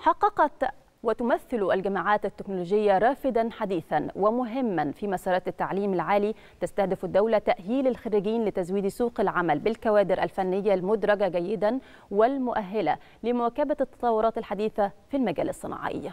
حققت وتمثل الجامعات التكنولوجية رافدا حديثا ومهما في مسارات التعليم العالي تستهدف الدولة تأهيل الخريجين لتزويد سوق العمل بالكوادر الفنية المدرجة جيدا والمؤهلة لمواكبة التطورات الحديثة في المجال الصناعي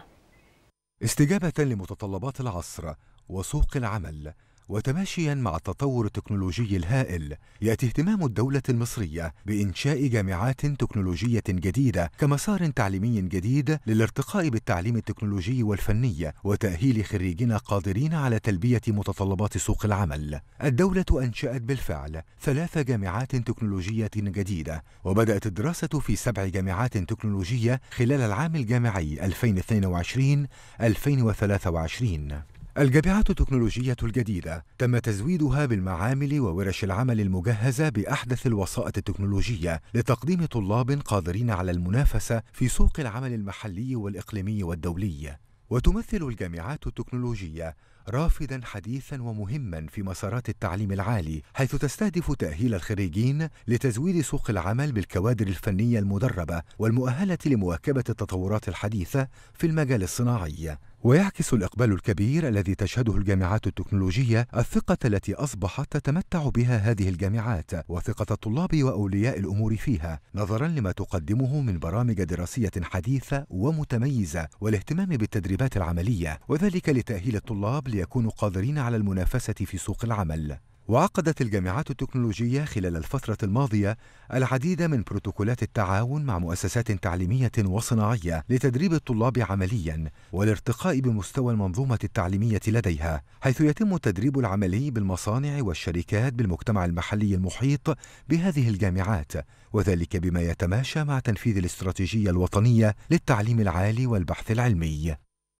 استجابة لمتطلبات العصر وسوق العمل وتماشيا مع التطور التكنولوجي الهائل ياتي اهتمام الدوله المصريه بانشاء جامعات تكنولوجيه جديده كمسار تعليمي جديد للارتقاء بالتعليم التكنولوجي والفني وتاهيل خريجين قادرين على تلبيه متطلبات سوق العمل الدوله انشات بالفعل ثلاث جامعات تكنولوجيه جديده وبدات الدراسه في سبع جامعات تكنولوجيه خلال العام الجامعي 2022 2023 الجامعات التكنولوجية الجديدة تم تزويدها بالمعامل وورش العمل المجهزة بأحدث الوسائط التكنولوجية لتقديم طلاب قادرين على المنافسة في سوق العمل المحلي والإقليمي والدولي. وتمثل الجامعات التكنولوجية رافدا حديثا ومهما في مسارات التعليم العالي حيث تستهدف تأهيل الخريجين لتزويد سوق العمل بالكوادر الفنية المدربة والمؤهلة لمواكبة التطورات الحديثة في المجال الصناعي ويعكس الإقبال الكبير الذي تشهده الجامعات التكنولوجية الثقة التي أصبحت تتمتع بها هذه الجامعات وثقة الطلاب وأولياء الأمور فيها نظرا لما تقدمه من برامج دراسية حديثة ومتميزة والاهتمام بالتدريبات العملية وذلك لتأهيل الطلاب ليكونوا قادرين على المنافسة في سوق العمل وعقدت الجامعات التكنولوجية خلال الفترة الماضية العديد من بروتوكولات التعاون مع مؤسسات تعليمية وصناعية لتدريب الطلاب عملياً والارتقاء بمستوى المنظومة التعليمية لديها، حيث يتم التدريب العملي بالمصانع والشركات بالمجتمع المحلي المحيط بهذه الجامعات، وذلك بما يتماشى مع تنفيذ الاستراتيجية الوطنية للتعليم العالي والبحث العلمي.